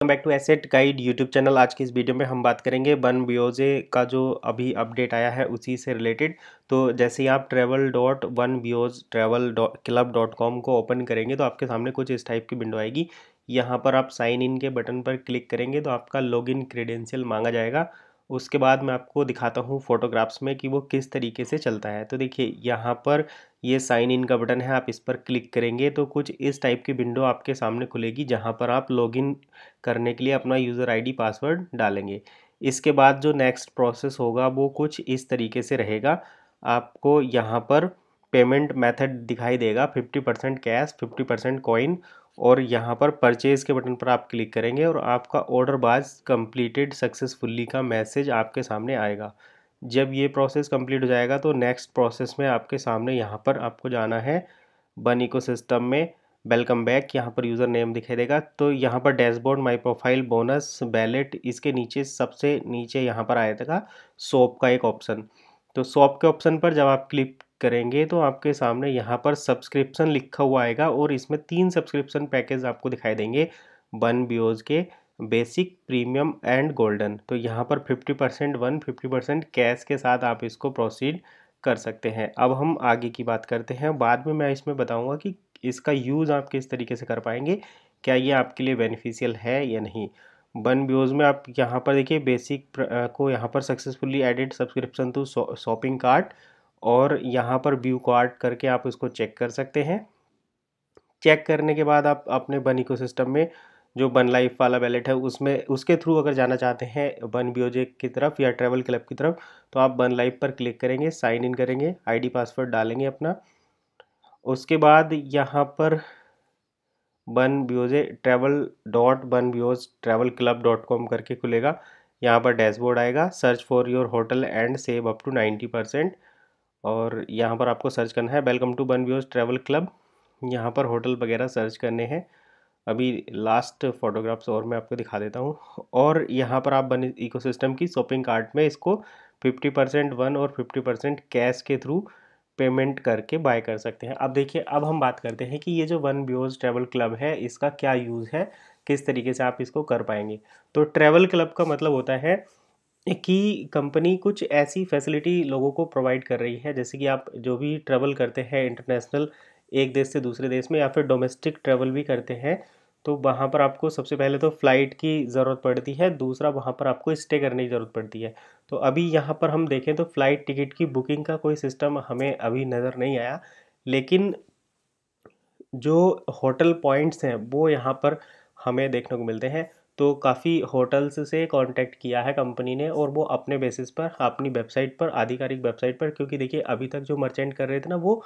welcome back to asset guide YouTube channel आज की इस वीडियो में हम बात करेंगे वन बीओजे का जो अभी अपडेट आया है उसी से रिलेटेड तो जैसे ही आप ट्रेवल डॉट वन बीओज travel dot club dot com को ओपन करेंगे तो आपके सामने कुछ इस टाइप की विंडो आएगी यहाँ पर आप साइन इन के बटन पर क्लिक करेंगे तो आपका इन क्रीडेंशियल मांगा जाएगा उसके बाद मैं आपको दिखाता हूँ फ़ोटोग्राफ्स में कि वो किस तरीके से चलता है तो देखिए यहाँ पर ये साइन इन का बटन है आप इस पर क्लिक करेंगे तो कुछ इस टाइप की विंडो आपके सामने खुलेगी जहाँ पर आप लॉगिन करने के लिए अपना यूज़र आईडी पासवर्ड डालेंगे इसके बाद जो नेक्स्ट प्रोसेस होगा वो कुछ इस तरीके से रहेगा आपको यहाँ पर पेमेंट मेथड दिखाई देगा fifty percent cash fifty percent coin और यहाँ पर परचेज़ के बटन पर आप क्लिक करेंगे और आपका ऑर्डर बाज कंप्लीटेड सक्सेसफुल्ली का मैसेज आपके सामने आएगा जब ये प्रोसेस कंप्लीट हो जाएगा तो नेक्स्ट प्रोसेस में आपके सामने यहाँ पर आपको जाना है बन इको सिस्टम में वेलकम बैक यहाँ पर यूज़र नेम दिखाई देगा तो यहाँ पर dashboard my profile bonus wallet इसके नीचे सबसे नीचे यहाँ पर आया था शॉप का एक ऑप्शन तो शॉप के ऑप्शन पर जब आप क्लिक करेंगे तो आपके सामने यहाँ पर सब्सक्रिप्शन लिखा हुआ आएगा और इसमें तीन सब्सक्रिप्शन पैकेज आपको दिखाई देंगे वन बी के बेसिक प्रीमियम एंड गोल्डन तो यहाँ पर fifty percent one fifty percent cash के साथ आप इसको प्रोसीड कर सकते हैं अब हम आगे की बात करते हैं बाद में मैं इसमें बताऊँगा कि इसका यूज़ आप किस तरीके से कर पाएंगे क्या ये आपके लिए बेनिफिशियल है या नहीं वन ब्योज में आप यहाँ पर देखिए बेसिक को यहाँ पर successfully added subscription to shopping cart और यहाँ पर व्यू कार्ड करके आप इसको चेक कर सकते हैं चेक करने के बाद आप अपने बन इको सिस्टम में जो बन लाइफ वाला वैलेट है उसमें उसके थ्रू अगर जाना चाहते हैं बन बी की तरफ या ट्रैवल क्लब की तरफ तो आप बन लाइफ पर क्लिक करेंगे साइन इन करेंगे आईडी पासवर्ड डालेंगे अपना उसके बाद यहाँ पर बन ब्योजे ट्रैवल डॉट बन ब्योज ट्रैवल क्लब डॉट कॉम करके खुलेगा यहाँ पर डैशबोर्ड आएगा search for your hotel and save up to ninety percent और यहाँ पर आपको सर्च करना है welcome to one views travel club यहाँ पर होटल वगैरह सर्च करने हैं अभी लास्ट फोटोग्राफ्स और मैं आपको दिखा देता हूँ और यहाँ पर आप बन इकोसिस्टम की शॉपिंग कार्ट में इसको फिफ्टी परसेंट वन और फिफ्टी परसेंट कैश के थ्रू पेमेंट करके बाय कर सकते हैं अब देखिए अब हम बात करते हैं कि ये जो वन ब्योज ट्रैवल क्लब है इसका क्या यूज़ है किस तरीके से आप इसको कर पाएंगे तो ट्रैवल क्लब का मतलब होता है कि कंपनी कुछ ऐसी फैसिलिटी लोगों को प्रोवाइड कर रही है जैसे कि आप जो भी ट्रैवल करते हैं इंटरनेशनल एक देश से दूसरे देश में या फिर डोमेस्टिक ट्रैवल भी करते हैं तो वहाँ पर आपको सबसे पहले तो फ़्लाइट की ज़रूरत पड़ती है दूसरा वहाँ पर आपको स्टे करने की ज़रूरत पड़ती है तो अभी यहाँ पर हम देखें तो फ़्लाइट टिकट की बुकिंग का कोई सिस्टम हमें अभी नज़र नहीं आया लेकिन जो होटल पॉइंट्स हैं वो यहाँ पर हमें देखने को मिलते हैं तो काफ़ी होटल्स से कांटेक्ट किया है कंपनी ने और वो अपने बेसिस पर अपनी वेबसाइट पर आधिकारिक वेबसाइट पर क्योंकि देखिए अभी तक जो मर्चेंट कर रहे थे ना वो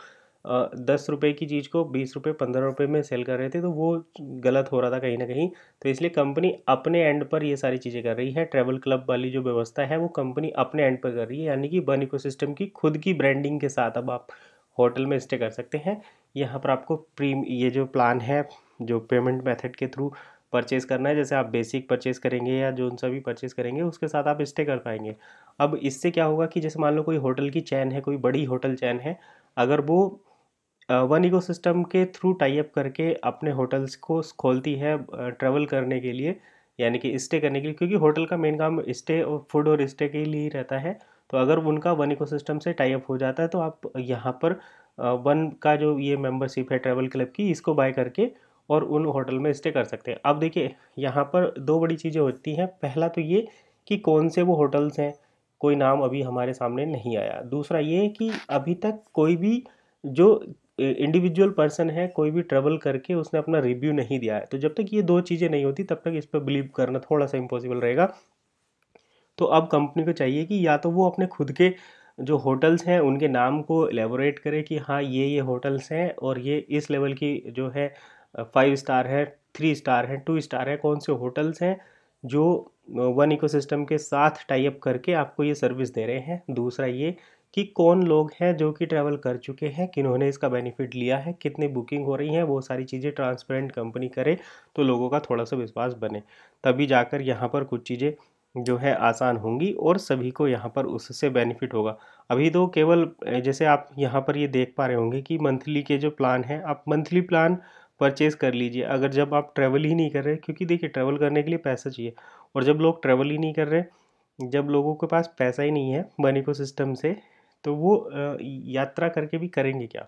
दस रुपये की चीज़ को बीस रुपये पंद्रह रुपये में सेल कर रहे थे तो वो गलत हो रहा था कहीं ना कहीं तो इसलिए कंपनी अपने एंड पर ये सारी चीज़ें कर रही है ट्रैवल क्लब वाली जो व्यवस्था है वो कंपनी अपने एंड पर कर रही है यानी कि वन इको की खुद की ब्रांडिंग के साथ अब आप होटल में स्टे कर सकते हैं यहाँ पर आपको प्रीम ये जो प्लान है जो पेमेंट मेथड के थ्रू परचेज़ करना है जैसे आप बेसिक परचेज़ करेंगे या जो सा भी परचेज़ करेंगे उसके साथ आप स्टे कर पाएंगे अब इससे क्या होगा कि जैसे मान लो कोई होटल की चैन है कोई बड़ी होटल चैन है अगर वो वन इको सिस्टम के थ्रू टाइप करके अपने होटल्स को खोलती है ट्रैवल करने के लिए यानी कि स्टे करने के लिए क्योंकि होटल का मेन काम स्टे और फूड और स्टे के लिए ही रहता है तो अगर उनका वन इको सिस्टम से टाइप हो जाता है तो आप यहाँ पर वन का जो ये मेंबरशिप है ट्रैवल क्लब की इसको बाय करके और उन होटल में स्टे कर सकते हैं अब देखिए यहाँ पर दो बड़ी चीज़ें होती हैं पहला तो ये कि कौन से वो होटल्स हैं कोई नाम अभी हमारे सामने नहीं आया दूसरा ये कि अभी तक कोई भी जो इंडिविजुअल पर्सन है कोई भी ट्रेवल करके उसने अपना रिव्यू नहीं दिया है तो जब तक ये दो चीज़ें नहीं होती तब तक इस पर बिलीव करना थोड़ा सा इम्पॉसिबल रहेगा तो अब कंपनी को चाहिए कि या तो वो अपने खुद के जो होटल्स हैं उनके नाम को एलेबोरेट करें कि हाँ ये ये होटल्स हैं और ये इस लेवल की जो है फाइव स्टार है थ्री स्टार है टू स्टार है कौन से होटल्स हैं जो वन इकोसिस्टम के साथ टाइप करके आपको ये सर्विस दे रहे हैं दूसरा ये कि कौन लोग हैं जो कि ट्रैवल कर चुके हैं किन्होंने इसका बेनिफिट लिया है कितनी बुकिंग हो रही है वो सारी चीज़ें ट्रांसपेरेंट कंपनी करे तो लोगों का थोड़ा सा विश्वास बने तभी जाकर यहाँ पर कुछ चीज़ें जो है आसान होंगी और सभी को यहाँ पर उससे बेनिफिट होगा अभी तो केवल जैसे आप यहाँ पर ये देख पा रहे होंगे कि मंथली के जो प्लान हैं आप मंथली प्लान परचेज़ कर लीजिए अगर जब आप ट्रैवल ही नहीं कर रहे क्योंकि देखिए ट्रैवल करने के लिए पैसा चाहिए और जब लोग ट्रैवल ही नहीं कर रहे जब लोगों के पास पैसा ही नहीं है वन इको सिस्टम से तो वो यात्रा करके भी करेंगे क्या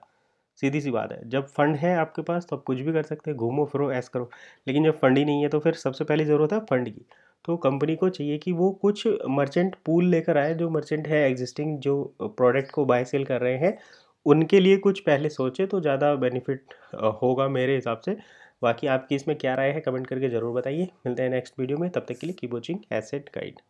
सीधी सी बात है जब फंड है आपके पास तो आप कुछ भी कर सकते हैं घूमो फिरो ऐस करो लेकिन जब फंड ही नहीं है तो फिर सबसे पहली ज़रूरत है फंड की तो कंपनी को चाहिए कि वो कुछ मर्चेंट पूल लेकर आए जो मर्चेंट है एग्जिस्टिंग जो प्रोडक्ट को बाय सेल कर रहे हैं उनके लिए कुछ पहले सोचे तो ज़्यादा बेनिफिट होगा मेरे हिसाब से बाकी आपकी इसमें क्या राय है कमेंट करके ज़रूर बताइए मिलते हैं नेक्स्ट वीडियो में तब तक के लिए की वॉचिंग एसेट गाइड